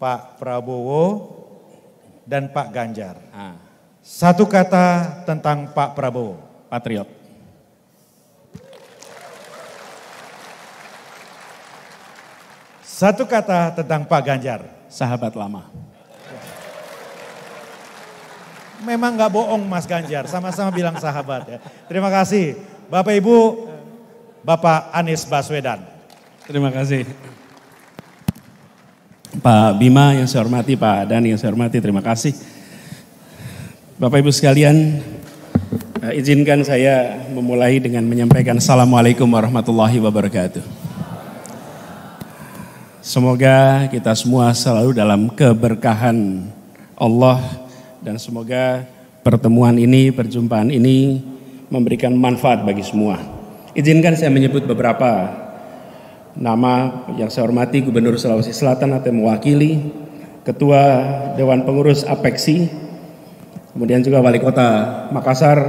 Pak Prabowo dan Pak Ganjar. Satu kata tentang Pak Prabowo. Patriot. Satu kata tentang Pak Ganjar. Sahabat lama. Memang nggak bohong Mas Ganjar, sama-sama bilang sahabat ya. Terima kasih Bapak Ibu, Bapak Anies Baswedan. Terima kasih. Pak Bima yang saya hormati, Pak Dani yang saya hormati, terima kasih. Bapak Ibu sekalian, eh, izinkan saya memulai dengan menyampaikan Assalamualaikum warahmatullahi wabarakatuh. Semoga kita semua selalu dalam keberkahan Allah dan semoga pertemuan ini, perjumpaan ini memberikan manfaat bagi semua. Izinkan saya menyebut beberapa Nama yang saya hormati Gubernur Sulawesi Selatan atau mewakili Ketua Dewan Pengurus Apeksi, kemudian juga Wali Kota Makassar,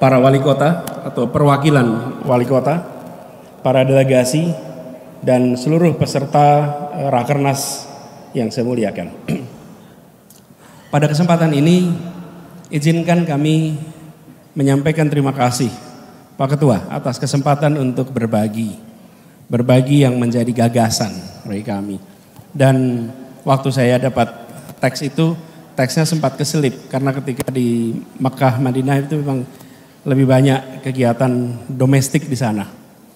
para wali kota atau perwakilan wali kota, para delegasi, dan seluruh peserta eh, Rakernas yang saya muliakan. Pada kesempatan ini, izinkan kami menyampaikan terima kasih Pak Ketua atas kesempatan untuk berbagi berbagi yang menjadi gagasan bagi kami. Dan waktu saya dapat teks itu, teksnya sempat keselip karena ketika di Mekah, Madinah itu memang lebih banyak kegiatan domestik di sana.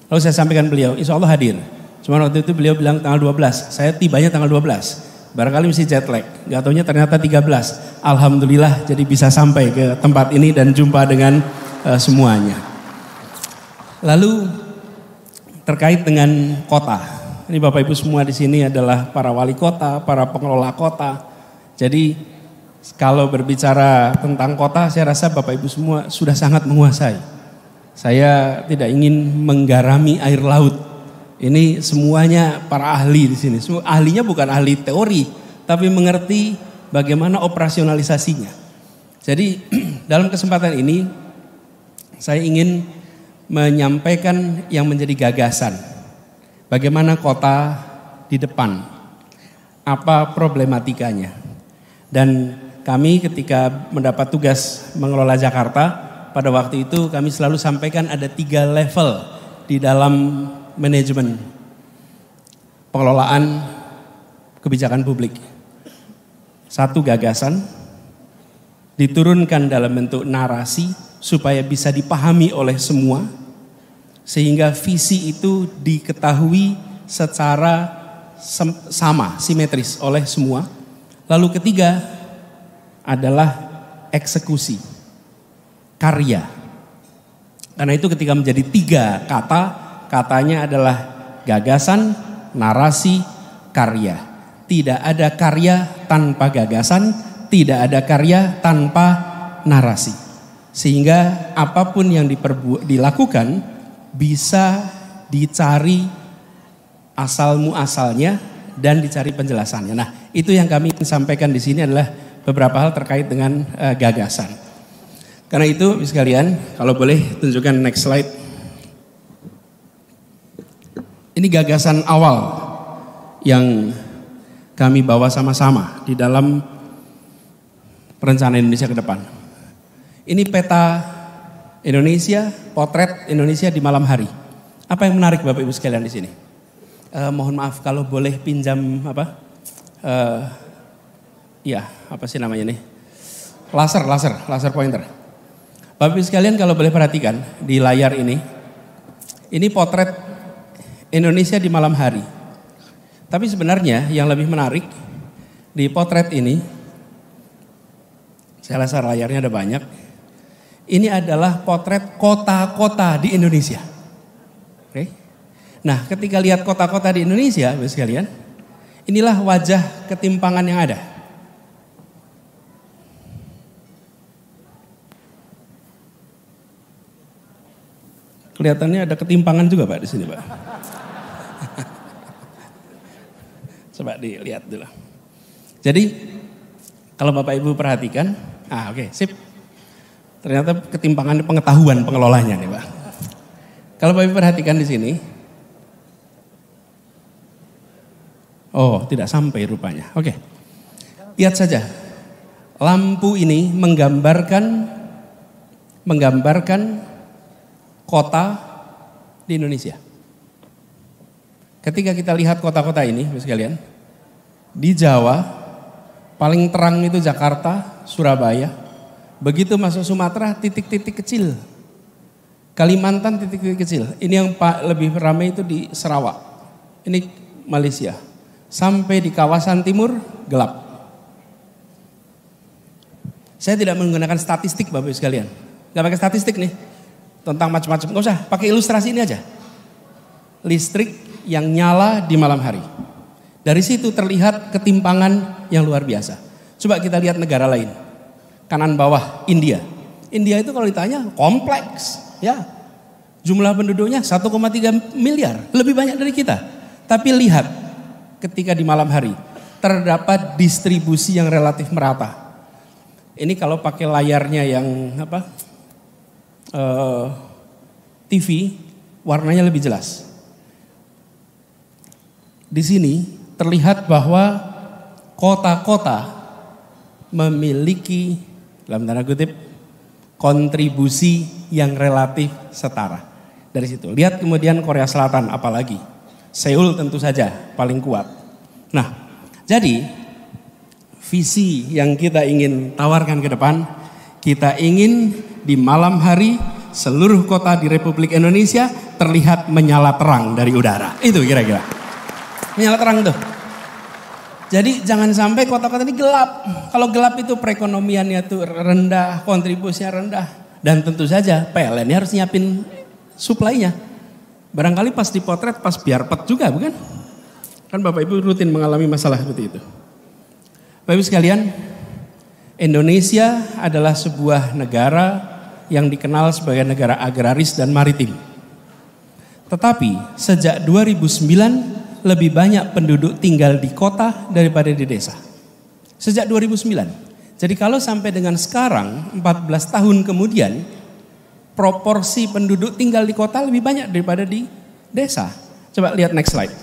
Lalu saya sampaikan beliau, insya Allah hadir. Cuma waktu itu beliau bilang tanggal 12, saya tibanya tanggal 12. Barangkali mesti jet lag, gak taunya ternyata 13. Alhamdulillah jadi bisa sampai ke tempat ini dan jumpa dengan uh, semuanya. Lalu terkait dengan kota. Ini Bapak Ibu semua di sini adalah para wali kota, para pengelola kota. Jadi kalau berbicara tentang kota, saya rasa Bapak Ibu semua sudah sangat menguasai. Saya tidak ingin menggarami air laut. Ini semuanya para ahli di sini. Semua ahlinya bukan ahli teori, tapi mengerti bagaimana operasionalisasinya. Jadi dalam kesempatan ini saya ingin menyampaikan yang menjadi gagasan. Bagaimana kota di depan? Apa problematikanya? Dan kami ketika mendapat tugas mengelola Jakarta, pada waktu itu kami selalu sampaikan ada tiga level di dalam manajemen pengelolaan kebijakan publik. Satu gagasan, diturunkan dalam bentuk narasi, supaya bisa dipahami oleh semua sehingga visi itu diketahui secara sama simetris oleh semua. Lalu ketiga adalah eksekusi karya. Karena itu ketika menjadi tiga kata, katanya adalah gagasan, narasi, karya. Tidak ada karya tanpa gagasan, tidak ada karya tanpa narasi. Sehingga apapun yang diperbu dilakukan bisa dicari asalmu asalnya dan dicari penjelasannya. Nah, itu yang kami ingin sampaikan di sini adalah beberapa hal terkait dengan uh, gagasan. Karena itu, sekalian, kalau boleh tunjukkan next slide. Ini gagasan awal yang kami bawa sama-sama di dalam perencanaan Indonesia ke depan. Ini peta Indonesia, potret Indonesia di malam hari. Apa yang menarik Bapak Ibu sekalian di sini? Uh, mohon maaf kalau boleh pinjam apa? Uh, ya, apa sih namanya nih? Laser, laser, laser pointer. Bapak Ibu sekalian kalau boleh perhatikan di layar ini. Ini potret Indonesia di malam hari. Tapi sebenarnya yang lebih menarik di potret ini saya rasa layarnya ada banyak ini adalah potret kota-kota di Indonesia. Oke. Nah, ketika lihat kota-kota di Indonesia, Bapak sekalian, inilah wajah ketimpangan yang ada. Kelihatannya ada ketimpangan juga, Pak, di sini, Pak. Coba dilihat dulu. Jadi kalau Bapak Ibu perhatikan, ah oke, okay, sip. Ternyata ketimpangan pengetahuan pengelolanya nih Pak. Kalau Bapak perhatikan di sini. Oh, tidak sampai rupanya. Oke. Lihat saja. Lampu ini menggambarkan menggambarkan kota di Indonesia. Ketika kita lihat kota-kota ini, kalian, di Jawa paling terang itu Jakarta, Surabaya, Begitu masuk Sumatera titik-titik kecil. Kalimantan titik-titik kecil. Ini yang lebih ramai itu di Sarawak. Ini Malaysia. Sampai di kawasan timur gelap. Saya tidak menggunakan statistik Bapak Ibu sekalian. Gak pakai statistik nih. Tentang macam-macam. Gak usah, pakai ilustrasi ini aja. Listrik yang nyala di malam hari. Dari situ terlihat ketimpangan yang luar biasa. Coba kita lihat negara lain kanan bawah India. India itu kalau ditanya kompleks, ya. Jumlah penduduknya 1,3 miliar, lebih banyak dari kita. Tapi lihat ketika di malam hari terdapat distribusi yang relatif merata. Ini kalau pakai layarnya yang apa? Uh, eh, TV warnanya lebih jelas. Di sini terlihat bahwa kota-kota memiliki dalam tanda kutip kontribusi yang relatif setara. Dari situ lihat kemudian Korea Selatan apalagi Seoul tentu saja paling kuat. Nah, jadi visi yang kita ingin tawarkan ke depan, kita ingin di malam hari seluruh kota di Republik Indonesia terlihat menyala terang dari udara. Itu kira-kira. Menyala terang tuh. Jadi jangan sampai kota-kota ini gelap. Kalau gelap itu perekonomiannya tuh rendah, kontribusinya rendah. Dan tentu saja PLN ini harus nyiapin suplainya. Barangkali pas dipotret pas biar pet juga bukan? Kan Bapak Ibu rutin mengalami masalah seperti itu. Bapak Ibu sekalian, Indonesia adalah sebuah negara yang dikenal sebagai negara agraris dan maritim. Tetapi sejak 2009 lebih banyak penduduk tinggal di kota daripada di desa. Sejak 2009. Jadi kalau sampai dengan sekarang 14 tahun kemudian proporsi penduduk tinggal di kota lebih banyak daripada di desa. Coba lihat next slide.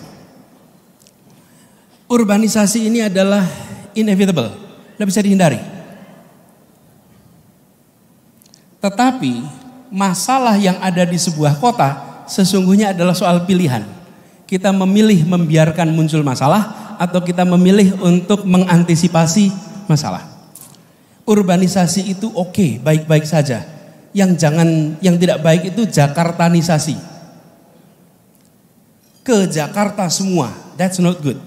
Urbanisasi ini adalah inevitable, tidak bisa dihindari. Tetapi masalah yang ada di sebuah kota sesungguhnya adalah soal pilihan kita memilih membiarkan muncul masalah atau kita memilih untuk mengantisipasi masalah. Urbanisasi itu oke, okay, baik-baik saja. Yang jangan yang tidak baik itu Jakartanisasi. Ke Jakarta semua, that's not good.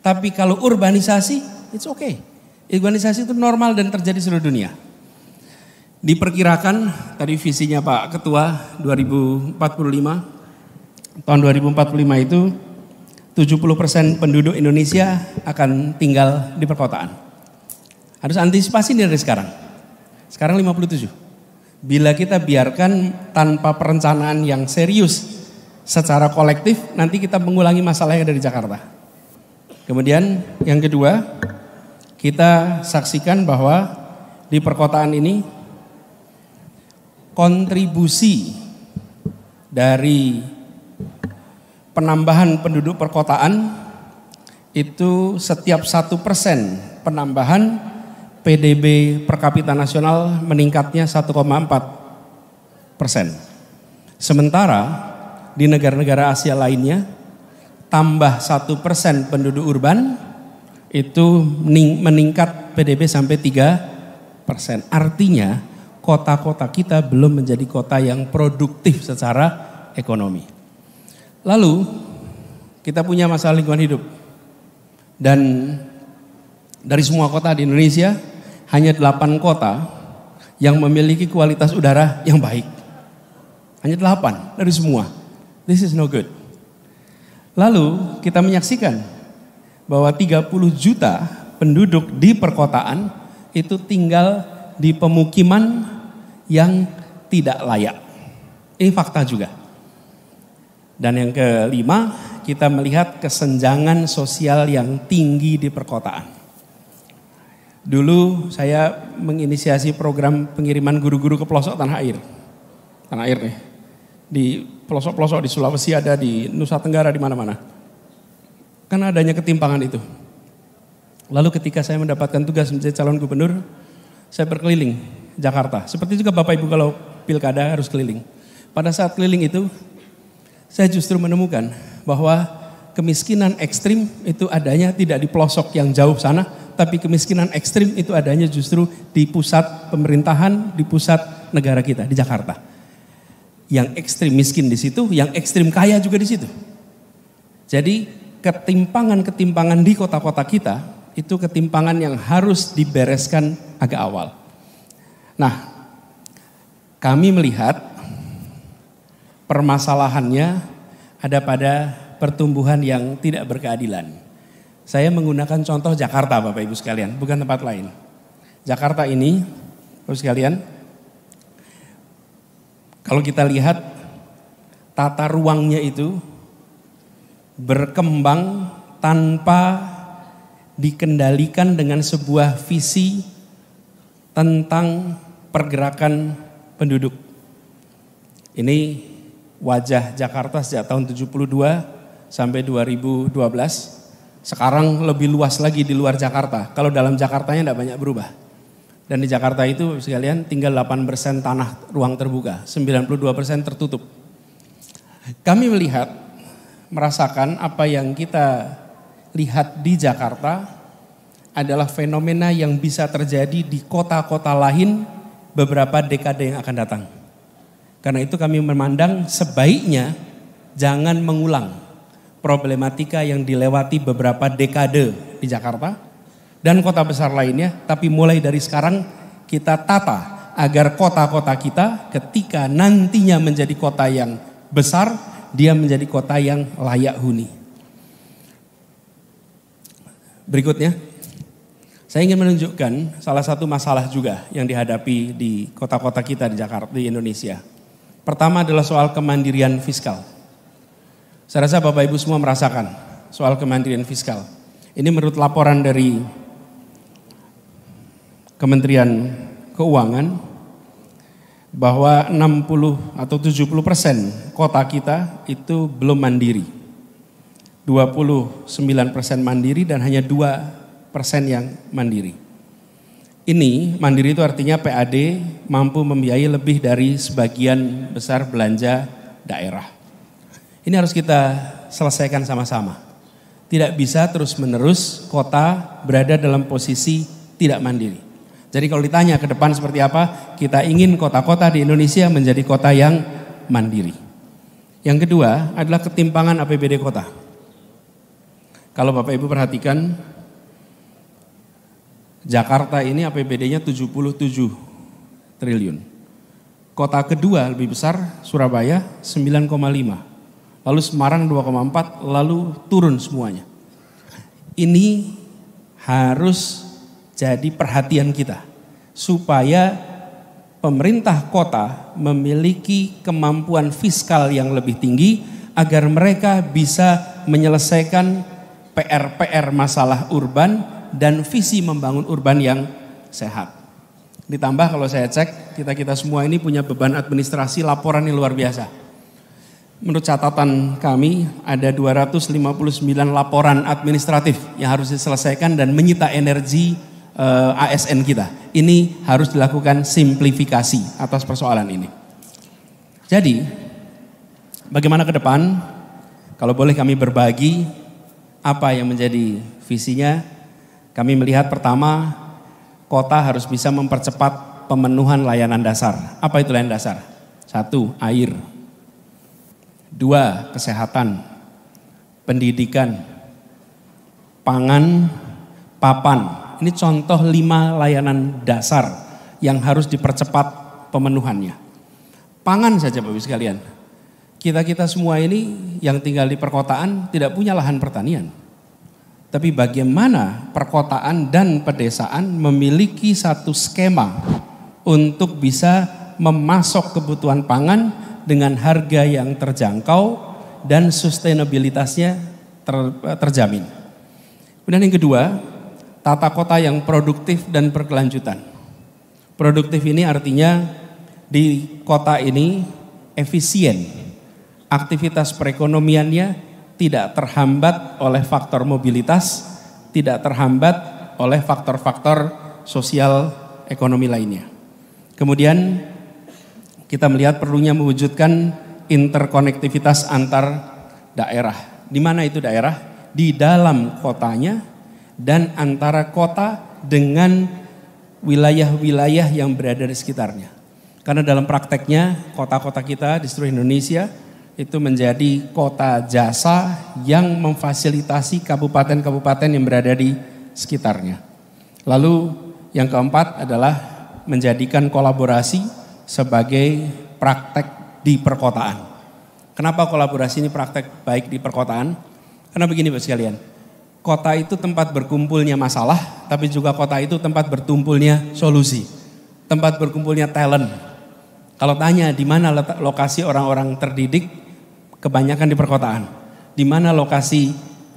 Tapi kalau urbanisasi, it's okay. Urbanisasi itu normal dan terjadi seluruh dunia. Diperkirakan tadi visinya Pak Ketua 2045 tahun 2045 itu 70% persen penduduk Indonesia akan tinggal di perkotaan. Harus antisipasi dari sekarang. Sekarang 57. Bila kita biarkan tanpa perencanaan yang serius secara kolektif, nanti kita mengulangi masalah yang ada di Jakarta. Kemudian yang kedua, kita saksikan bahwa di perkotaan ini kontribusi dari penambahan penduduk perkotaan itu setiap satu persen penambahan PDB per kapita nasional meningkatnya 1,4 persen. Sementara di negara-negara Asia lainnya tambah satu persen penduduk urban itu meningkat PDB sampai 3 persen. Artinya kota-kota kita belum menjadi kota yang produktif secara ekonomi. Lalu kita punya masalah lingkungan hidup. Dan dari semua kota di Indonesia hanya delapan kota yang memiliki kualitas udara yang baik. Hanya delapan dari semua. This is no good. Lalu kita menyaksikan bahwa 30 juta penduduk di perkotaan itu tinggal di pemukiman yang tidak layak. Ini fakta juga. Dan yang kelima, kita melihat kesenjangan sosial yang tinggi di perkotaan. Dulu saya menginisiasi program pengiriman guru-guru ke pelosok tanah air. Tanah air nih. Di pelosok-pelosok di Sulawesi ada, di Nusa Tenggara, di mana-mana. Karena adanya ketimpangan itu. Lalu ketika saya mendapatkan tugas menjadi calon gubernur, saya berkeliling Jakarta. Seperti juga Bapak Ibu kalau pilkada harus keliling. Pada saat keliling itu, saya justru menemukan bahwa kemiskinan ekstrim itu adanya tidak di pelosok yang jauh sana, tapi kemiskinan ekstrim itu adanya justru di pusat pemerintahan, di pusat negara kita, di Jakarta. Yang ekstrim miskin di situ, yang ekstrim kaya juga di situ. Jadi ketimpangan-ketimpangan di kota-kota kita itu ketimpangan yang harus dibereskan agak awal. Nah, kami melihat permasalahannya ada pada pertumbuhan yang tidak berkeadilan. Saya menggunakan contoh Jakarta Bapak Ibu sekalian, bukan tempat lain. Jakarta ini, Bapak Ibu sekalian, kalau kita lihat tata ruangnya itu berkembang tanpa dikendalikan dengan sebuah visi tentang pergerakan penduduk. Ini wajah Jakarta sejak tahun 72 sampai 2012. Sekarang lebih luas lagi di luar Jakarta. Kalau dalam Jakartanya tidak banyak berubah. Dan di Jakarta itu sekalian tinggal 8% tanah ruang terbuka, 92% tertutup. Kami melihat, merasakan apa yang kita lihat di Jakarta adalah fenomena yang bisa terjadi di kota-kota lain beberapa dekade yang akan datang. Karena itu kami memandang sebaiknya jangan mengulang problematika yang dilewati beberapa dekade di Jakarta dan kota besar lainnya, tapi mulai dari sekarang kita tata agar kota-kota kita ketika nantinya menjadi kota yang besar, dia menjadi kota yang layak huni. Berikutnya, saya ingin menunjukkan salah satu masalah juga yang dihadapi di kota-kota kita di Jakarta, di Indonesia Pertama adalah soal kemandirian fiskal. Saya rasa Bapak Ibu semua merasakan soal kemandirian fiskal. Ini menurut laporan dari Kementerian Keuangan bahwa 60 atau 70 persen kota kita itu belum mandiri. 29 persen mandiri dan hanya 2 persen yang mandiri ini mandiri itu artinya PAD mampu membiayai lebih dari sebagian besar belanja daerah. Ini harus kita selesaikan sama-sama. Tidak bisa terus-menerus kota berada dalam posisi tidak mandiri. Jadi kalau ditanya ke depan seperti apa, kita ingin kota-kota di Indonesia menjadi kota yang mandiri. Yang kedua adalah ketimpangan APBD kota. Kalau Bapak Ibu perhatikan, Jakarta ini APBD-nya 77 triliun. Kota kedua lebih besar Surabaya 9,5. Lalu Semarang 2,4, lalu turun semuanya. Ini harus jadi perhatian kita supaya pemerintah kota memiliki kemampuan fiskal yang lebih tinggi agar mereka bisa menyelesaikan PR-PR masalah urban dan visi membangun urban yang sehat. Ditambah kalau saya cek, kita-kita semua ini punya beban administrasi laporan yang luar biasa. Menurut catatan kami, ada 259 laporan administratif yang harus diselesaikan dan menyita energi eh, ASN kita. Ini harus dilakukan simplifikasi atas persoalan ini. Jadi, bagaimana ke depan? Kalau boleh kami berbagi apa yang menjadi visinya, kami melihat pertama, kota harus bisa mempercepat pemenuhan layanan dasar. Apa itu layanan dasar? Satu, air. Dua, kesehatan. Pendidikan. Pangan, papan. Ini contoh lima layanan dasar yang harus dipercepat pemenuhannya. Pangan saja Bapak Ibu sekalian. Kita-kita semua ini yang tinggal di perkotaan tidak punya lahan pertanian. Tapi bagaimana perkotaan dan pedesaan memiliki satu skema untuk bisa memasok kebutuhan pangan dengan harga yang terjangkau dan sustainabilitasnya ter, eh, terjamin. Kemudian yang kedua, tata kota yang produktif dan berkelanjutan. Produktif ini artinya di kota ini efisien. Aktivitas perekonomiannya tidak terhambat oleh faktor mobilitas, tidak terhambat oleh faktor-faktor sosial ekonomi lainnya. Kemudian kita melihat perlunya mewujudkan interkonektivitas antar daerah. Di mana itu daerah? Di dalam kotanya dan antara kota dengan wilayah-wilayah yang berada di sekitarnya. Karena dalam prakteknya kota-kota kita di seluruh Indonesia itu menjadi kota jasa yang memfasilitasi kabupaten-kabupaten yang berada di sekitarnya. Lalu yang keempat adalah menjadikan kolaborasi sebagai praktek di perkotaan. Kenapa kolaborasi ini praktek baik di perkotaan? Karena begini Bapak sekalian, kota itu tempat berkumpulnya masalah, tapi juga kota itu tempat bertumpulnya solusi, tempat berkumpulnya talent. Kalau tanya di mana lokasi orang-orang terdidik, kebanyakan di perkotaan. Di mana lokasi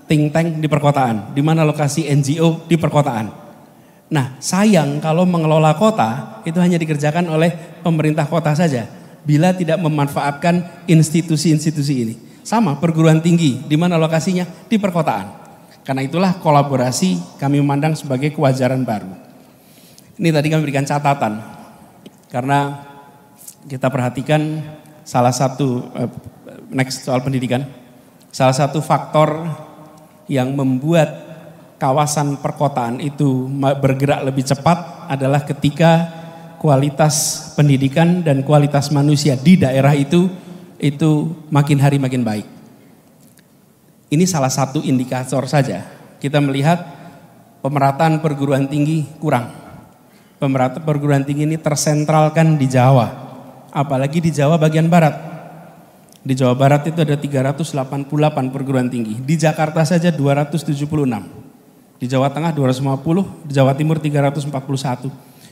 think tank di perkotaan, di mana lokasi NGO di perkotaan. Nah, sayang kalau mengelola kota itu hanya dikerjakan oleh pemerintah kota saja bila tidak memanfaatkan institusi-institusi ini. Sama perguruan tinggi di mana lokasinya di perkotaan. Karena itulah kolaborasi kami memandang sebagai kewajaran baru. Ini tadi kami berikan catatan. Karena kita perhatikan salah satu eh, next soal pendidikan. Salah satu faktor yang membuat kawasan perkotaan itu bergerak lebih cepat adalah ketika kualitas pendidikan dan kualitas manusia di daerah itu itu makin hari makin baik. Ini salah satu indikator saja. Kita melihat pemerataan perguruan tinggi kurang. Pemerataan perguruan tinggi ini tersentralkan di Jawa, apalagi di Jawa bagian barat di Jawa Barat itu ada 388 perguruan tinggi. Di Jakarta saja 276. Di Jawa Tengah 250, di Jawa Timur 341.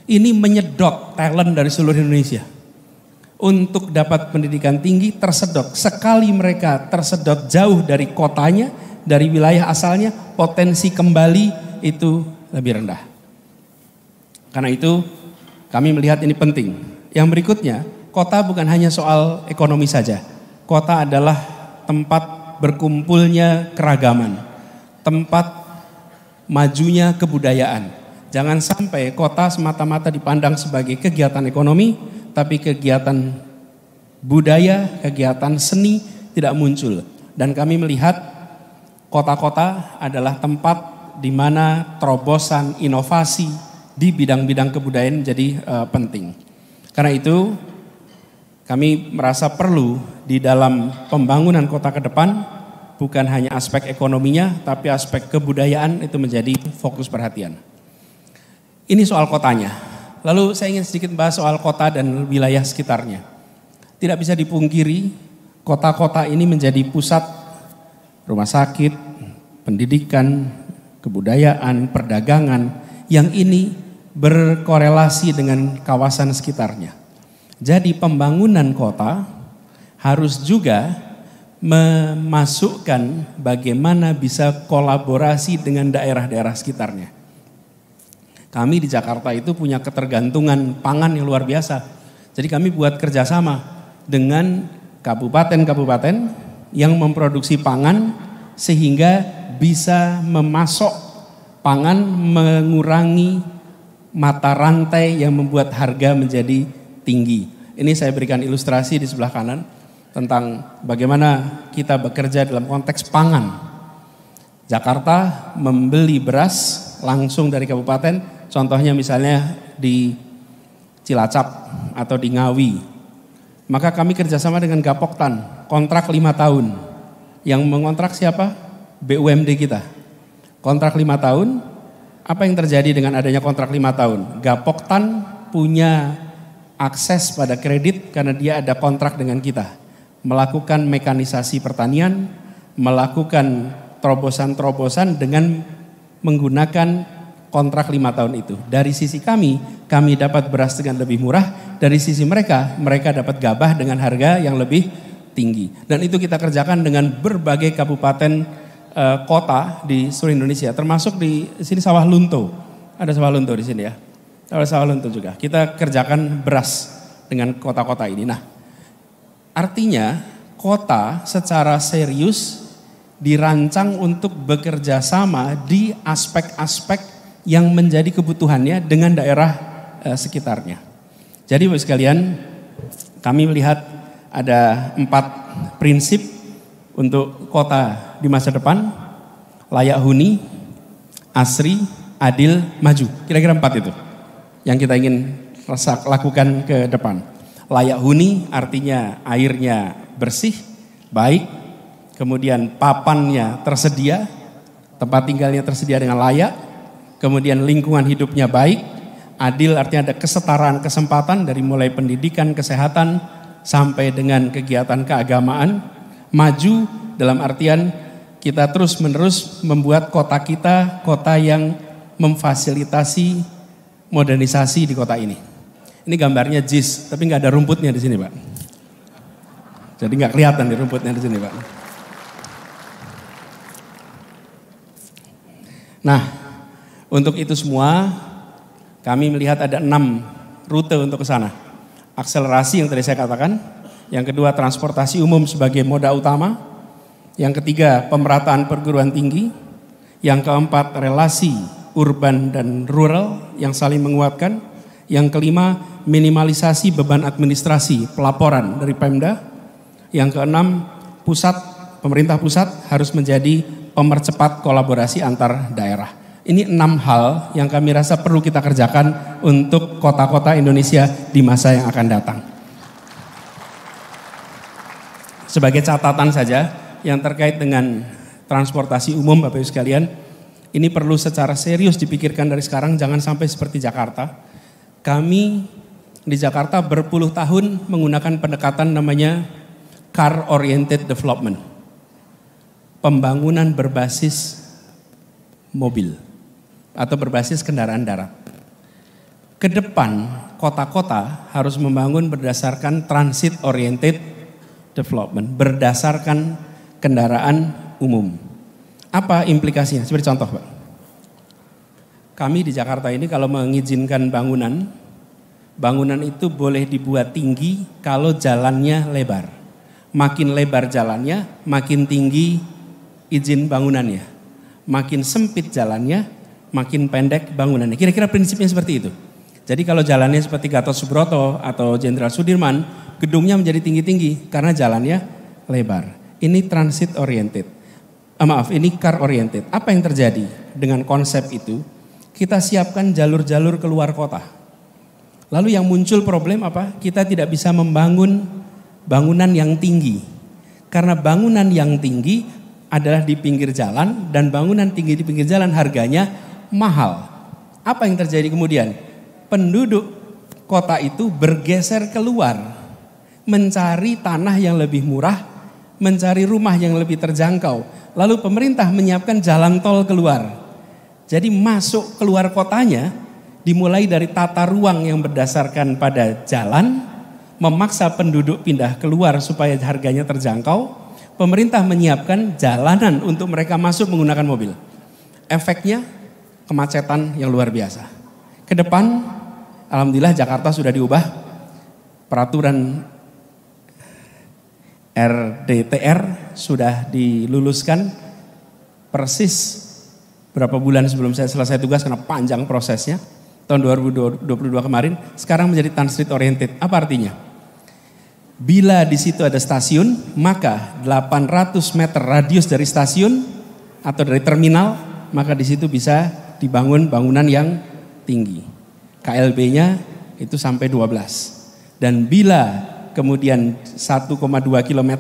Ini menyedot talent dari seluruh Indonesia. Untuk dapat pendidikan tinggi tersedot. Sekali mereka tersedot jauh dari kotanya, dari wilayah asalnya, potensi kembali itu lebih rendah. Karena itu kami melihat ini penting. Yang berikutnya, kota bukan hanya soal ekonomi saja Kota adalah tempat berkumpulnya keragaman, tempat majunya kebudayaan. Jangan sampai kota semata-mata dipandang sebagai kegiatan ekonomi, tapi kegiatan budaya, kegiatan seni tidak muncul. Dan kami melihat kota-kota adalah tempat di mana terobosan inovasi di bidang-bidang kebudayaan menjadi uh, penting. Karena itu, kami merasa perlu di dalam pembangunan kota ke depan bukan hanya aspek ekonominya tapi aspek kebudayaan itu menjadi fokus perhatian. Ini soal kotanya. Lalu saya ingin sedikit bahas soal kota dan wilayah sekitarnya. Tidak bisa dipungkiri kota-kota ini menjadi pusat rumah sakit, pendidikan, kebudayaan, perdagangan yang ini berkorelasi dengan kawasan sekitarnya. Jadi pembangunan kota harus juga memasukkan bagaimana bisa kolaborasi dengan daerah-daerah sekitarnya. Kami di Jakarta itu punya ketergantungan pangan yang luar biasa. Jadi kami buat kerjasama dengan kabupaten-kabupaten yang memproduksi pangan sehingga bisa memasok pangan mengurangi mata rantai yang membuat harga menjadi tinggi. Ini saya berikan ilustrasi di sebelah kanan tentang bagaimana kita bekerja dalam konteks pangan. Jakarta membeli beras langsung dari kabupaten, contohnya misalnya di Cilacap atau di Ngawi. Maka kami kerjasama dengan Gapoktan, kontrak lima tahun. Yang mengontrak siapa? BUMD kita. Kontrak lima tahun, apa yang terjadi dengan adanya kontrak lima tahun? Gapoktan punya akses pada kredit karena dia ada kontrak dengan kita. Melakukan mekanisasi pertanian, melakukan terobosan-terobosan dengan menggunakan kontrak lima tahun itu. Dari sisi kami, kami dapat beras dengan lebih murah. Dari sisi mereka, mereka dapat gabah dengan harga yang lebih tinggi. Dan itu kita kerjakan dengan berbagai kabupaten eh, kota di seluruh Indonesia, termasuk di sini sawah lunto. Ada sawah lunto di sini ya. Saulun itu juga. Kita kerjakan beras dengan kota-kota ini. Nah, artinya kota secara serius dirancang untuk bekerja sama di aspek-aspek yang menjadi kebutuhannya dengan daerah eh, sekitarnya. Jadi, Bapak sekalian, kami melihat ada empat prinsip untuk kota di masa depan, layak huni, asri, adil, maju. Kira-kira empat itu yang kita ingin resak, lakukan ke depan. Layak huni artinya airnya bersih, baik, kemudian papannya tersedia, tempat tinggalnya tersedia dengan layak, kemudian lingkungan hidupnya baik, adil artinya ada kesetaraan kesempatan dari mulai pendidikan, kesehatan, sampai dengan kegiatan keagamaan, maju dalam artian kita terus-menerus membuat kota kita kota yang memfasilitasi modernisasi di kota ini. Ini gambarnya JIS, tapi nggak ada rumputnya di sini, Pak. Jadi nggak kelihatan di rumputnya di sini, Pak. Nah, untuk itu semua kami melihat ada enam rute untuk ke sana. Akselerasi yang tadi saya katakan, yang kedua transportasi umum sebagai moda utama, yang ketiga pemerataan perguruan tinggi, yang keempat relasi urban dan rural yang saling menguatkan. Yang kelima, minimalisasi beban administrasi, pelaporan dari Pemda. Yang keenam, pusat pemerintah pusat harus menjadi pemercepat kolaborasi antar daerah. Ini enam hal yang kami rasa perlu kita kerjakan untuk kota-kota Indonesia di masa yang akan datang. Sebagai catatan saja yang terkait dengan transportasi umum Bapak Ibu sekalian, ini perlu secara serius dipikirkan dari sekarang, jangan sampai seperti Jakarta. Kami di Jakarta berpuluh tahun menggunakan pendekatan namanya car oriented development. Pembangunan berbasis mobil atau berbasis kendaraan darat. Kedepan kota-kota harus membangun berdasarkan transit oriented development, berdasarkan kendaraan umum. Apa implikasinya? Seperti contoh, Pak. Kami di Jakarta ini kalau mengizinkan bangunan, bangunan itu boleh dibuat tinggi kalau jalannya lebar. Makin lebar jalannya, makin tinggi izin bangunannya. Makin sempit jalannya, makin pendek bangunannya. Kira-kira prinsipnya seperti itu. Jadi kalau jalannya seperti Gatot Subroto atau Jenderal Sudirman, gedungnya menjadi tinggi-tinggi karena jalannya lebar. Ini transit oriented Ah, maaf, ini car oriented. Apa yang terjadi dengan konsep itu? Kita siapkan jalur-jalur keluar kota. Lalu yang muncul problem apa? Kita tidak bisa membangun bangunan yang tinggi. Karena bangunan yang tinggi adalah di pinggir jalan dan bangunan tinggi di pinggir jalan harganya mahal. Apa yang terjadi kemudian? Penduduk kota itu bergeser keluar, mencari tanah yang lebih murah, mencari rumah yang lebih terjangkau. Lalu pemerintah menyiapkan jalan tol keluar. Jadi masuk keluar kotanya dimulai dari tata ruang yang berdasarkan pada jalan, memaksa penduduk pindah keluar supaya harganya terjangkau. Pemerintah menyiapkan jalanan untuk mereka masuk menggunakan mobil. Efeknya kemacetan yang luar biasa. Kedepan, alhamdulillah Jakarta sudah diubah peraturan RDTR sudah diluluskan persis berapa bulan sebelum saya selesai tugas karena panjang prosesnya tahun 2022 kemarin sekarang menjadi transit oriented apa artinya bila di situ ada stasiun maka 800 meter radius dari stasiun atau dari terminal maka di situ bisa dibangun bangunan yang tinggi KLB-nya itu sampai 12 dan bila kemudian 1,2 km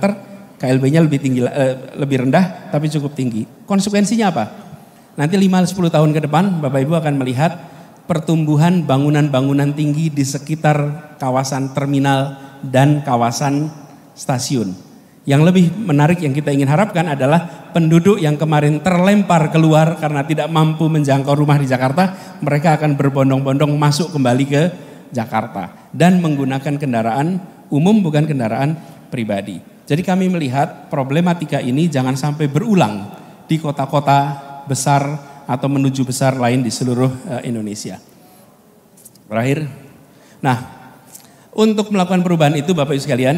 KLB-nya lebih tinggi eh, lebih rendah tapi cukup tinggi. Konsekuensinya apa? Nanti 5 10 tahun ke depan Bapak Ibu akan melihat pertumbuhan bangunan-bangunan tinggi di sekitar kawasan terminal dan kawasan stasiun. Yang lebih menarik yang kita ingin harapkan adalah penduduk yang kemarin terlempar keluar karena tidak mampu menjangkau rumah di Jakarta, mereka akan berbondong-bondong masuk kembali ke Jakarta dan menggunakan kendaraan umum bukan kendaraan pribadi. Jadi kami melihat problematika ini jangan sampai berulang di kota-kota besar atau menuju besar lain di seluruh eh, Indonesia. Terakhir. Nah, untuk melakukan perubahan itu Bapak Ibu sekalian,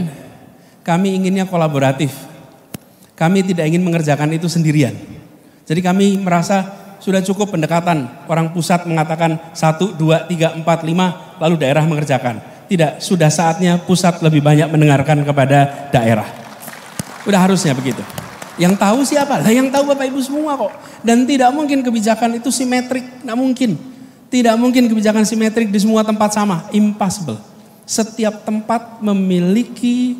kami inginnya kolaboratif. Kami tidak ingin mengerjakan itu sendirian. Jadi kami merasa sudah cukup pendekatan. Orang pusat mengatakan 1, 2, 3, 4, 5, lalu daerah mengerjakan. Tidak, sudah saatnya pusat lebih banyak mendengarkan kepada daerah. Udah harusnya begitu. Yang tahu siapa? Lah yang tahu Bapak Ibu semua kok. Dan tidak mungkin kebijakan itu simetrik, nggak mungkin. Tidak mungkin kebijakan simetrik di semua tempat sama, impossible. Setiap tempat memiliki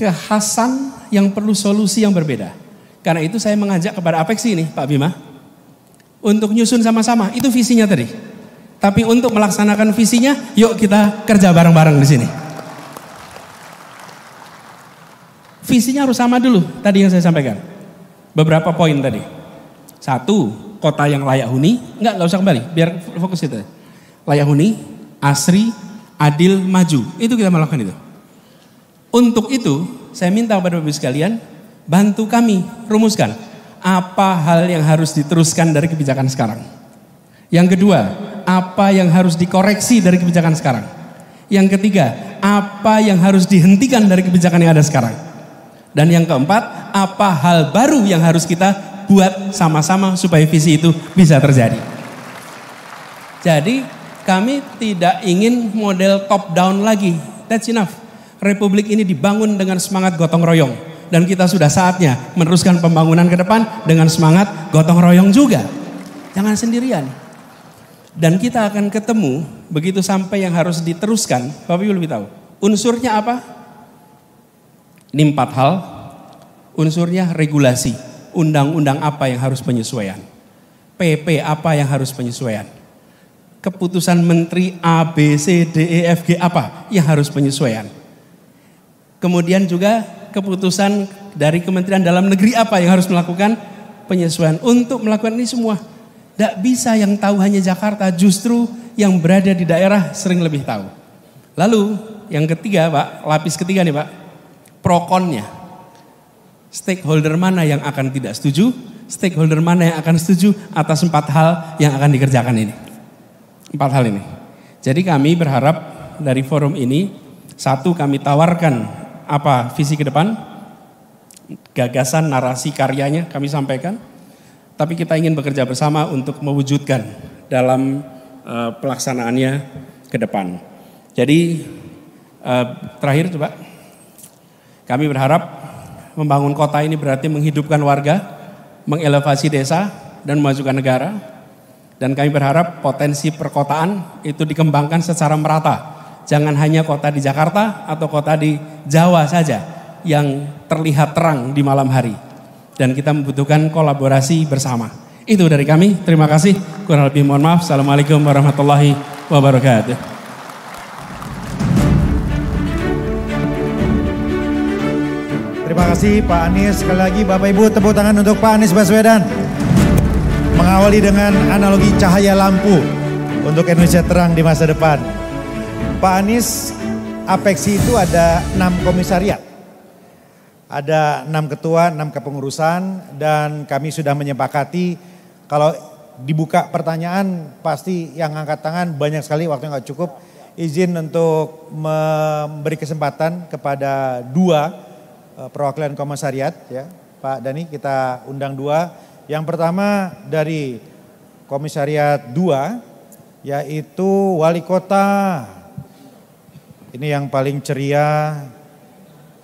kekhasan yang perlu solusi yang berbeda. Karena itu saya mengajak kepada Apeksi ini, Pak Bima, untuk nyusun sama-sama. Itu visinya tadi. Tapi untuk melaksanakan visinya, yuk kita kerja bareng-bareng di sini. Visinya harus sama dulu, tadi yang saya sampaikan. Beberapa poin tadi. Satu, kota yang layak huni. Enggak, enggak usah kembali, biar fokus itu. Layak huni, asri, adil, maju. Itu kita melakukan itu. Untuk itu, saya minta kepada Bapak sekalian, bantu kami rumuskan apa hal yang harus diteruskan dari kebijakan sekarang. Yang kedua, apa yang harus dikoreksi dari kebijakan sekarang. Yang ketiga, apa yang harus dihentikan dari kebijakan yang ada sekarang. Dan yang keempat, apa hal baru yang harus kita buat sama-sama supaya visi itu bisa terjadi. Jadi kami tidak ingin model top down lagi. That's enough. Republik ini dibangun dengan semangat gotong royong. Dan kita sudah saatnya meneruskan pembangunan ke depan dengan semangat gotong royong juga. Jangan sendirian. Dan kita akan ketemu begitu sampai yang harus diteruskan. Bapak Ibu lebih tahu. Unsurnya apa? Ini empat hal. Unsurnya regulasi. Undang-undang apa yang harus penyesuaian. PP apa yang harus penyesuaian. Keputusan menteri A, B, C, D, E, F, G apa yang harus penyesuaian. Kemudian juga keputusan dari Kementerian Dalam Negeri apa yang harus melakukan penyesuaian untuk melakukan ini semua tidak bisa yang tahu hanya Jakarta, justru yang berada di daerah sering lebih tahu. Lalu yang ketiga Pak, lapis ketiga nih Pak, prokonnya. Stakeholder mana yang akan tidak setuju, stakeholder mana yang akan setuju atas empat hal yang akan dikerjakan ini. Empat hal ini. Jadi kami berharap dari forum ini, satu kami tawarkan apa visi ke depan, gagasan, narasi, karyanya kami sampaikan tapi kita ingin bekerja bersama untuk mewujudkan dalam uh, pelaksanaannya ke depan. Jadi uh, terakhir coba kami berharap membangun kota ini berarti menghidupkan warga, mengelevasi desa dan memajukan negara. Dan kami berharap potensi perkotaan itu dikembangkan secara merata. Jangan hanya kota di Jakarta atau kota di Jawa saja yang terlihat terang di malam hari dan kita membutuhkan kolaborasi bersama. Itu dari kami. Terima kasih. Kurang lebih mohon maaf. Assalamualaikum warahmatullahi wabarakatuh. Terima kasih Pak Anies. Sekali lagi Bapak Ibu tepuk tangan untuk Pak Anies Baswedan. Mengawali dengan analogi cahaya lampu untuk Indonesia terang di masa depan. Pak Anies, Apeksi itu ada enam komisariat ada enam ketua, enam kepengurusan dan kami sudah menyepakati kalau dibuka pertanyaan pasti yang angkat tangan banyak sekali waktu nggak cukup. Izin untuk memberi kesempatan kepada dua eh, perwakilan komisariat ya Pak Dani kita undang dua. Yang pertama dari komisariat dua yaitu wali kota. Ini yang paling ceria,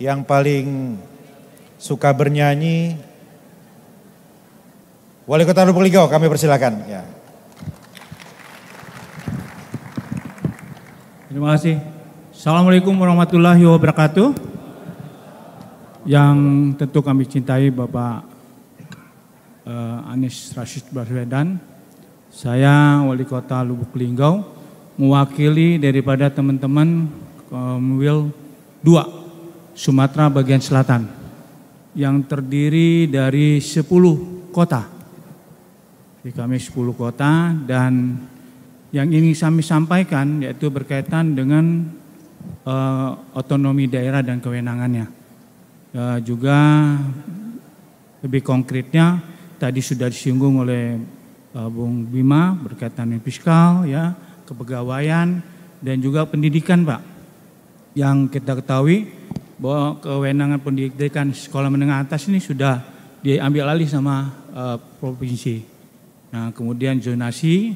yang paling suka bernyanyi. Wali Kota Lubuk Linggau kami persilakan. Ya. Terima kasih. Assalamualaikum warahmatullahi wabarakatuh. Yang tentu kami cintai Bapak uh, Anies Rashid Baswedan. Saya Wali Kota Lubuk Linggau mewakili daripada teman-teman Komwil eh, 2 Sumatera bagian selatan yang terdiri dari 10 kota. Jadi kami 10 kota dan yang ingin kami sampaikan yaitu berkaitan dengan uh, otonomi daerah dan kewenangannya. Uh, juga lebih konkretnya tadi sudah disinggung oleh uh, Bung Bima berkaitan dengan fiskal ya, kepegawaian dan juga pendidikan, Pak. Yang kita ketahui bahwa kewenangan pendidikan sekolah menengah atas ini sudah diambil alih sama uh, provinsi. Nah, kemudian zonasi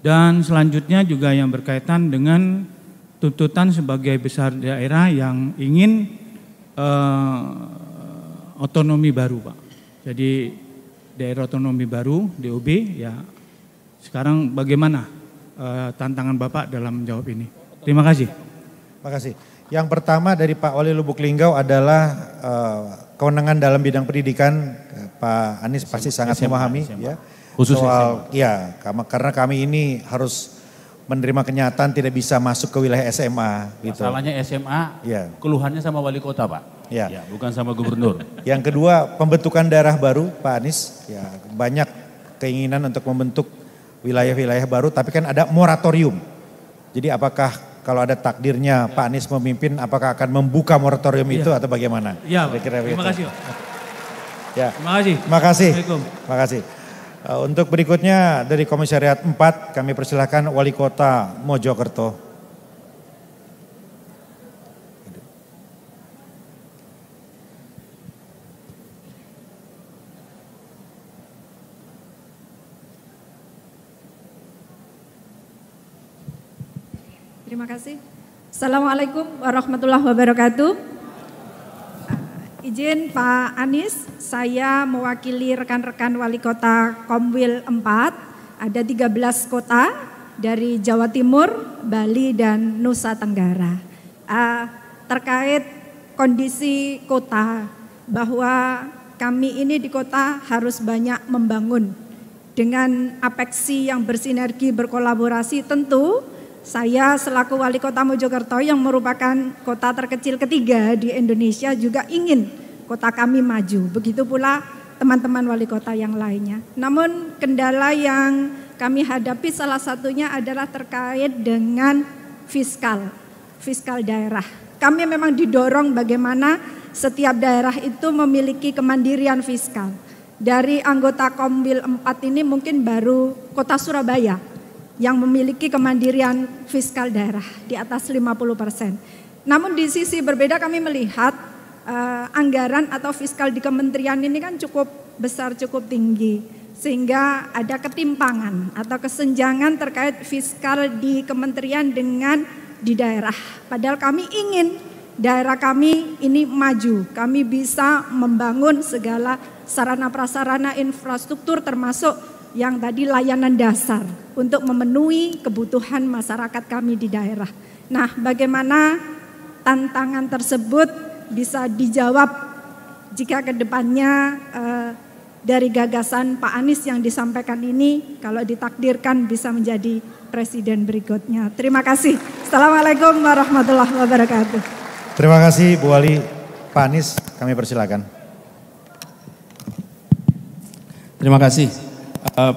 dan selanjutnya juga yang berkaitan dengan tuntutan sebagai besar daerah yang ingin uh, otonomi baru, Pak. Jadi daerah otonomi baru DOB ya. Sekarang bagaimana uh, tantangan Bapak dalam menjawab ini? Terima kasih. Terima kasih. Yang pertama dari Pak Wali Lubuk Linggau adalah uh, kewenangan dalam bidang pendidikan Pak Anies pasti sangat SMA, memahami SMA. ya khusus soal SMA. ya karena kami ini harus menerima kenyataan tidak bisa masuk ke wilayah SMA gitu. Masalahnya SMA ya. keluhannya sama wali kota, Pak. Ya. ya, bukan sama gubernur. Yang kedua, pembentukan daerah baru, Pak Anies. Ya, banyak keinginan untuk membentuk wilayah-wilayah baru tapi kan ada moratorium. Jadi apakah kalau ada takdirnya ya. Pak Anies memimpin, apakah akan membuka moratorium ya. itu atau bagaimana? Ya, Kira terima kasih. Ya. Terima kasih. Terima kasih. Terima kasih. Uh, untuk berikutnya dari Komisariat 4 kami persilahkan Wali Kota Mojokerto. Terima kasih. Assalamualaikum warahmatullahi wabarakatuh. Izin Pak Anies, saya mewakili rekan-rekan wali kota Komwil 4, ada 13 kota dari Jawa Timur, Bali, dan Nusa Tenggara. Uh, terkait kondisi kota, bahwa kami ini di kota harus banyak membangun. Dengan apeksi yang bersinergi, berkolaborasi tentu saya selaku wali kota Mojokerto yang merupakan kota terkecil ketiga di Indonesia juga ingin kota kami maju. Begitu pula teman-teman wali kota yang lainnya. Namun kendala yang kami hadapi salah satunya adalah terkait dengan fiskal, fiskal daerah. Kami memang didorong bagaimana setiap daerah itu memiliki kemandirian fiskal. Dari anggota Komwil 4 ini mungkin baru kota Surabaya yang memiliki kemandirian fiskal daerah di atas 50 persen. Namun di sisi berbeda kami melihat uh, anggaran atau fiskal di kementerian ini kan cukup besar, cukup tinggi. Sehingga ada ketimpangan atau kesenjangan terkait fiskal di kementerian dengan di daerah. Padahal kami ingin daerah kami ini maju. Kami bisa membangun segala sarana prasarana infrastruktur termasuk yang tadi layanan dasar untuk memenuhi kebutuhan masyarakat kami di daerah. Nah, bagaimana tantangan tersebut bisa dijawab jika kedepannya eh, dari gagasan Pak Anies yang disampaikan ini kalau ditakdirkan bisa menjadi presiden berikutnya. Terima kasih. Assalamualaikum warahmatullahi wabarakatuh. Terima kasih Bu Ali. Pak Anies, kami persilakan. Terima kasih. Uh,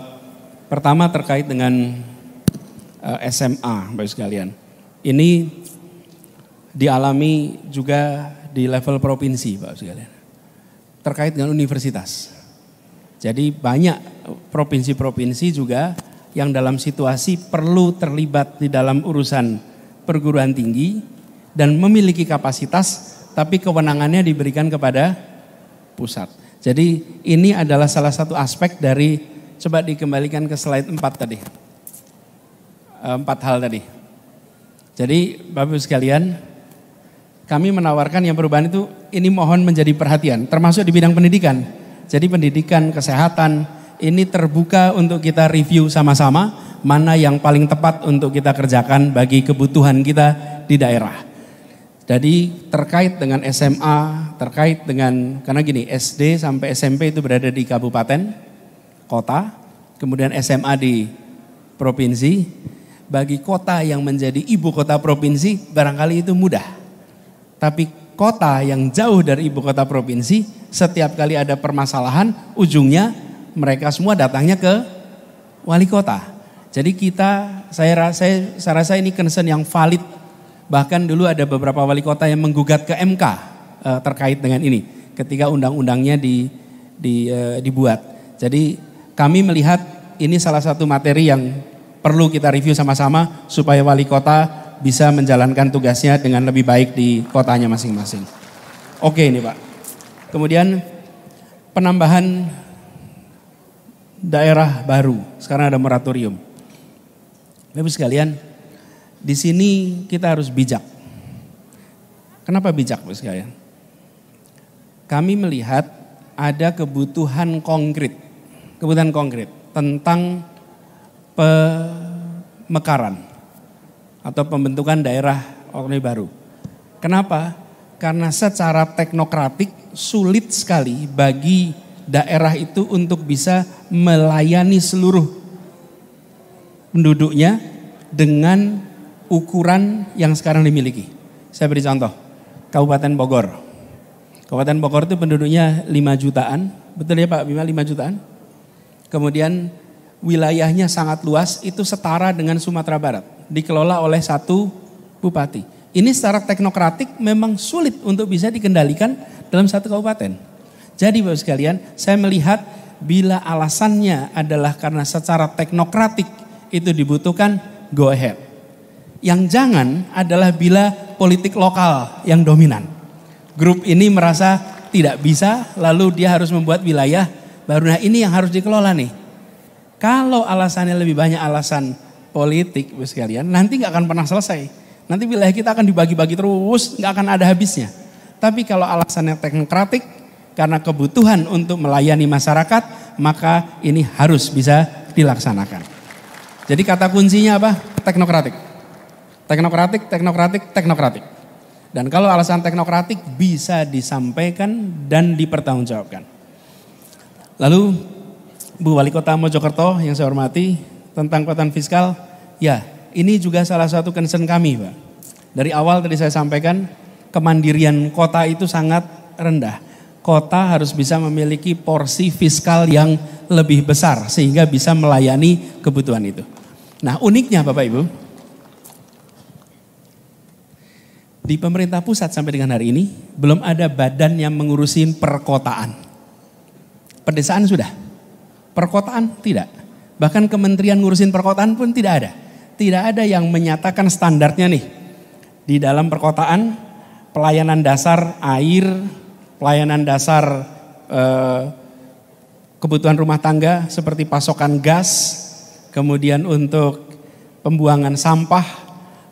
pertama terkait dengan uh, eh, SMA, baik sekalian. Ini dialami juga di level provinsi, Pak sekalian. Terkait dengan universitas. Jadi banyak provinsi-provinsi juga yang dalam situasi perlu terlibat di dalam urusan perguruan tinggi dan memiliki kapasitas tapi kewenangannya diberikan kepada pusat. Jadi ini adalah salah satu aspek dari Coba dikembalikan ke slide 4 tadi. Eh, empat hal tadi. Jadi Bapak Ibu sekalian, kami menawarkan yang perubahan itu ini mohon menjadi perhatian, termasuk di bidang pendidikan. Jadi pendidikan, kesehatan, ini terbuka untuk kita review sama-sama mana yang paling tepat untuk kita kerjakan bagi kebutuhan kita di daerah. Jadi terkait dengan SMA, terkait dengan karena gini SD sampai SMP itu berada di kabupaten, kota, kemudian SMA di provinsi. Bagi kota yang menjadi ibu kota provinsi barangkali itu mudah. Tapi kota yang jauh dari ibu kota provinsi setiap kali ada permasalahan ujungnya mereka semua datangnya ke wali kota. Jadi kita saya rasa saya rasa ini concern yang valid. Bahkan dulu ada beberapa wali kota yang menggugat ke MK eh, terkait dengan ini ketika undang-undangnya di, di, eh, dibuat. Jadi kami melihat ini salah satu materi yang perlu kita review sama-sama supaya wali kota bisa menjalankan tugasnya dengan lebih baik di kotanya masing-masing. Oke ini Pak. Kemudian penambahan daerah baru. Sekarang ada moratorium. Bapak sekalian, di sini kita harus bijak. Kenapa bijak Bapak sekalian? Kami melihat ada kebutuhan konkret kebutuhan konkret tentang pemekaran atau pembentukan daerah otonomi baru. Kenapa? Karena secara teknokratik sulit sekali bagi daerah itu untuk bisa melayani seluruh penduduknya dengan ukuran yang sekarang dimiliki. Saya beri contoh, Kabupaten Bogor. Kabupaten Bogor itu penduduknya 5 jutaan, betul ya Pak Bima 5 jutaan? Kemudian wilayahnya sangat luas, itu setara dengan Sumatera Barat. Dikelola oleh satu bupati. Ini secara teknokratik memang sulit untuk bisa dikendalikan dalam satu kabupaten. Jadi Bapak sekalian, saya melihat bila alasannya adalah karena secara teknokratik itu dibutuhkan, go ahead. Yang jangan adalah bila politik lokal yang dominan. Grup ini merasa tidak bisa, lalu dia harus membuat wilayah baru. Nah ini yang harus dikelola nih. Kalau alasannya lebih banyak alasan politik, sekalian, nanti nggak akan pernah selesai. Nanti wilayah kita akan dibagi-bagi terus, nggak akan ada habisnya. Tapi kalau alasannya teknokratik, karena kebutuhan untuk melayani masyarakat, maka ini harus bisa dilaksanakan. Jadi kata kuncinya apa? Teknokratik. Teknokratik, teknokratik, teknokratik. Dan kalau alasan teknokratik bisa disampaikan dan dipertanggungjawabkan. Lalu Bu Wali Kota Mojokerto yang saya hormati tentang kekuatan fiskal, ya ini juga salah satu concern kami Pak. Dari awal tadi saya sampaikan kemandirian kota itu sangat rendah. Kota harus bisa memiliki porsi fiskal yang lebih besar sehingga bisa melayani kebutuhan itu. Nah uniknya Bapak Ibu, di pemerintah pusat sampai dengan hari ini belum ada badan yang mengurusin perkotaan. Pedesaan sudah. Perkotaan tidak. Bahkan kementerian ngurusin perkotaan pun tidak ada. Tidak ada yang menyatakan standarnya nih. Di dalam perkotaan pelayanan dasar air, pelayanan dasar eh, kebutuhan rumah tangga seperti pasokan gas, kemudian untuk pembuangan sampah,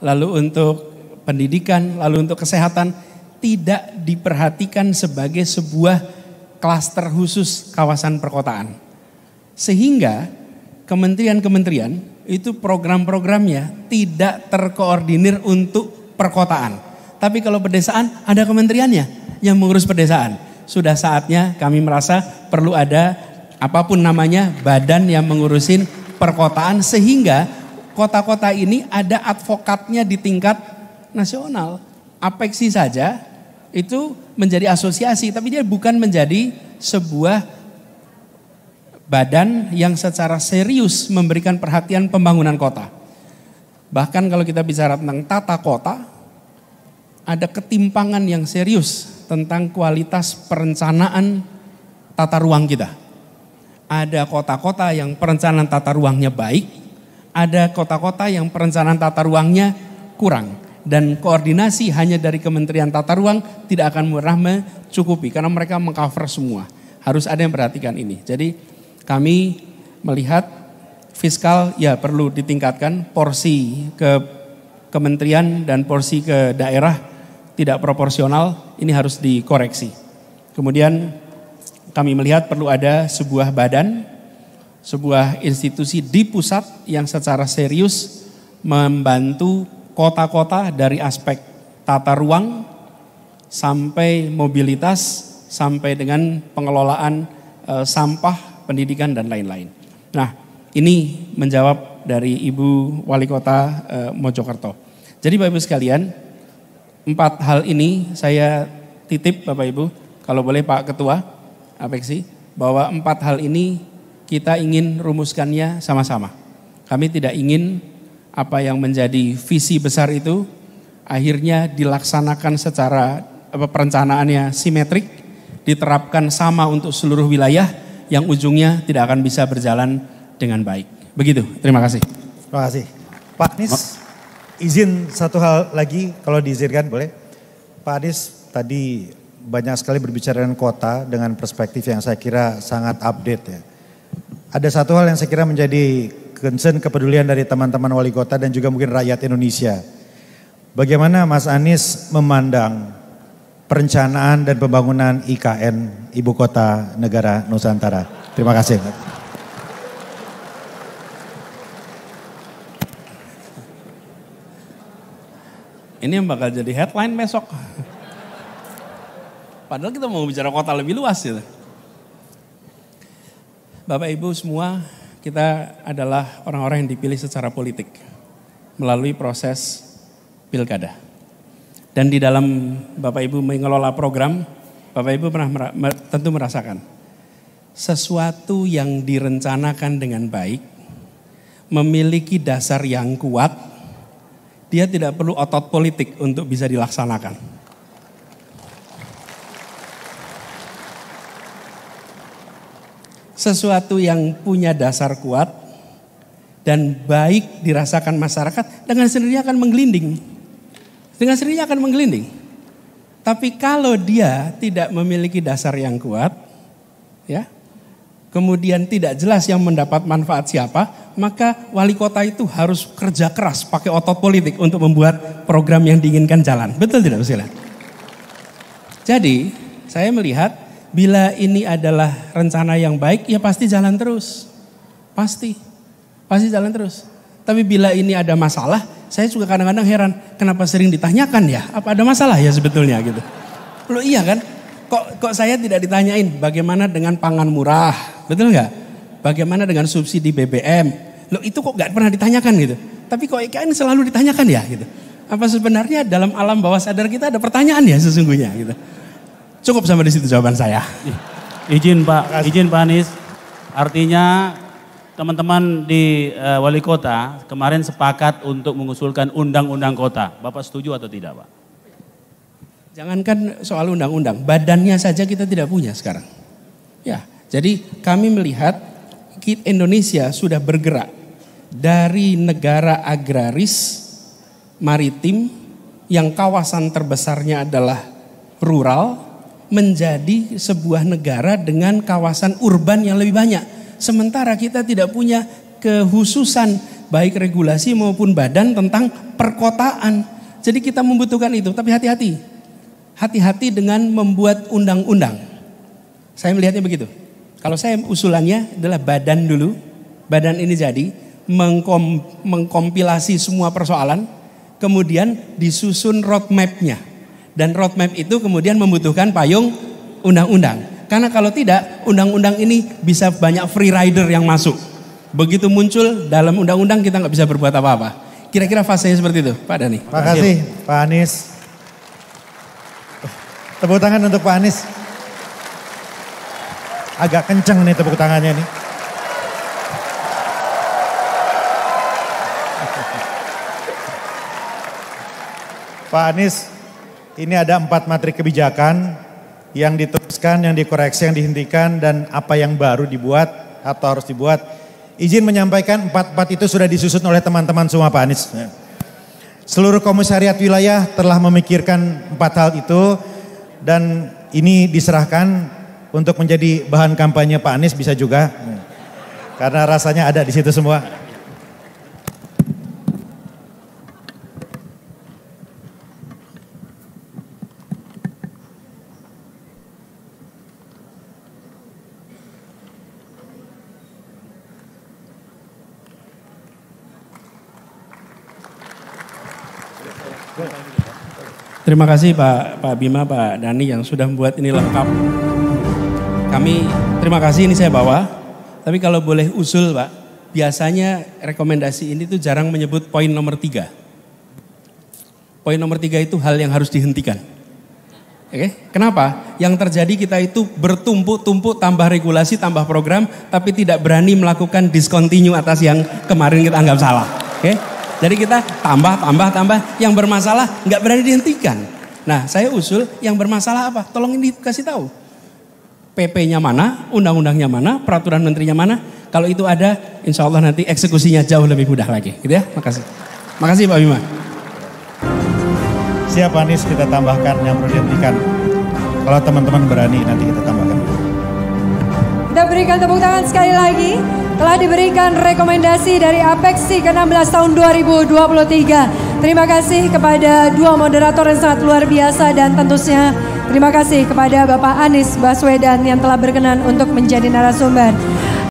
lalu untuk pendidikan, lalu untuk kesehatan tidak diperhatikan sebagai sebuah klaster khusus kawasan perkotaan. Sehingga kementerian-kementerian itu program-programnya tidak terkoordinir untuk perkotaan. Tapi kalau pedesaan ada kementeriannya yang mengurus pedesaan. Sudah saatnya kami merasa perlu ada apapun namanya badan yang mengurusin perkotaan sehingga kota-kota ini ada advokatnya di tingkat nasional. Apeksi saja itu menjadi asosiasi, tapi dia bukan menjadi sebuah badan yang secara serius memberikan perhatian pembangunan kota. Bahkan kalau kita bicara tentang tata kota, ada ketimpangan yang serius tentang kualitas perencanaan tata ruang kita. Ada kota-kota yang perencanaan tata ruangnya baik, ada kota-kota yang perencanaan tata ruangnya kurang dan koordinasi hanya dari Kementerian Tata Ruang tidak akan murah mencukupi karena mereka mengcover semua. Harus ada yang perhatikan ini. Jadi kami melihat fiskal ya perlu ditingkatkan porsi ke kementerian dan porsi ke daerah tidak proporsional ini harus dikoreksi. Kemudian kami melihat perlu ada sebuah badan, sebuah institusi di pusat yang secara serius membantu kota-kota dari aspek tata ruang sampai mobilitas sampai dengan pengelolaan e, sampah, pendidikan dan lain-lain. Nah, ini menjawab dari Ibu Wali Kota e, Mojokerto. Jadi Bapak Ibu sekalian, empat hal ini saya titip Bapak Ibu, kalau boleh Pak Ketua Apeksi, bahwa empat hal ini kita ingin rumuskannya sama-sama. Kami tidak ingin apa yang menjadi visi besar itu akhirnya dilaksanakan secara apa, perencanaannya simetrik, diterapkan sama untuk seluruh wilayah yang ujungnya tidak akan bisa berjalan dengan baik. Begitu, terima kasih. Terima kasih. Pak Anies, izin satu hal lagi kalau diizinkan boleh. Pak Anies tadi banyak sekali berbicara dengan kota dengan perspektif yang saya kira sangat update ya. Ada satu hal yang saya kira menjadi concern kepedulian dari teman-teman wali kota dan juga mungkin rakyat Indonesia. Bagaimana Mas Anies memandang perencanaan dan pembangunan IKN Ibu Kota Negara Nusantara? Terima kasih. Ini yang bakal jadi headline besok. Padahal kita mau bicara kota lebih luas gitu. Bapak Ibu semua kita adalah orang-orang yang dipilih secara politik melalui proses pilkada. Dan di dalam Bapak Ibu mengelola program, Bapak Ibu pernah tentu merasakan sesuatu yang direncanakan dengan baik memiliki dasar yang kuat, dia tidak perlu otot politik untuk bisa dilaksanakan. sesuatu yang punya dasar kuat dan baik dirasakan masyarakat dengan sendirinya akan menggelinding. Dengan sendirinya akan menggelinding. Tapi kalau dia tidak memiliki dasar yang kuat, ya, kemudian tidak jelas yang mendapat manfaat siapa, maka wali kota itu harus kerja keras pakai otot politik untuk membuat program yang diinginkan jalan. Betul tidak, Pak Jadi, saya melihat bila ini adalah rencana yang baik, ya pasti jalan terus. Pasti. Pasti jalan terus. Tapi bila ini ada masalah, saya juga kadang-kadang heran, kenapa sering ditanyakan ya? Apa ada masalah ya sebetulnya gitu. Lo iya kan? Kok kok saya tidak ditanyain bagaimana dengan pangan murah? Betul nggak? Bagaimana dengan subsidi BBM? Lo itu kok nggak pernah ditanyakan gitu. Tapi kok IKN selalu ditanyakan ya gitu. Apa sebenarnya dalam alam bawah sadar kita ada pertanyaan ya sesungguhnya gitu. Cukup sampai di situ jawaban saya. Izin Pak, izin Pak Anies. Artinya teman-teman di uh, wali kota kemarin sepakat untuk mengusulkan undang-undang kota. Bapak setuju atau tidak Pak? Jangankan soal undang-undang, badannya saja kita tidak punya sekarang. Ya, jadi kami melihat Indonesia sudah bergerak dari negara agraris maritim yang kawasan terbesarnya adalah rural menjadi sebuah negara dengan kawasan urban yang lebih banyak. Sementara kita tidak punya kehususan baik regulasi maupun badan tentang perkotaan. Jadi kita membutuhkan itu, tapi hati-hati. Hati-hati dengan membuat undang-undang. Saya melihatnya begitu. Kalau saya usulannya adalah badan dulu. Badan ini jadi mengkompilasi semua persoalan. Kemudian disusun roadmapnya. Dan roadmap itu kemudian membutuhkan payung undang-undang. Karena kalau tidak, undang-undang ini bisa banyak free rider yang masuk. Begitu muncul dalam undang-undang kita nggak bisa berbuat apa-apa. Kira-kira fasenya seperti itu, Pak Dani. Terima kasih, Pak Anies. Tepuk tangan untuk Pak Anies. Agak kenceng nih tepuk tangannya nih. Pak Anies ini ada empat materi kebijakan yang diteruskan, yang dikoreksi, yang dihentikan, dan apa yang baru dibuat atau harus dibuat. Izin menyampaikan empat-empat itu sudah disusun oleh teman-teman semua Pak Anies. Ya. Seluruh komisariat wilayah telah memikirkan empat hal itu dan ini diserahkan untuk menjadi bahan kampanye Pak Anies bisa juga. Karena rasanya ada di situ semua. Terima kasih Pak Pak Bima, Pak Dani yang sudah membuat ini lengkap. Kami terima kasih ini saya bawa. Tapi kalau boleh usul Pak, biasanya rekomendasi ini tuh jarang menyebut poin nomor tiga. Poin nomor tiga itu hal yang harus dihentikan. Oke, kenapa? Yang terjadi kita itu bertumpuk-tumpuk tambah regulasi, tambah program, tapi tidak berani melakukan discontinue atas yang kemarin kita anggap salah. Oke? Okay? Jadi kita tambah, tambah, tambah. Yang bermasalah nggak berani dihentikan. Nah saya usul yang bermasalah apa? Tolong dikasih tahu. PP-nya mana, undang-undangnya mana, peraturan menterinya mana. Kalau itu ada, insya Allah nanti eksekusinya jauh lebih mudah lagi. Gitu ya, makasih. Makasih Pak Bima. Siap Anies kita tambahkan yang perlu dihentikan. Kalau teman-teman berani nanti kita tambahkan. Kita berikan tepuk tangan sekali lagi telah diberikan rekomendasi dari Apeksi ke-16 tahun 2023. Terima kasih kepada dua moderator yang sangat luar biasa dan tentunya terima kasih kepada Bapak Anies Baswedan yang telah berkenan untuk menjadi narasumber.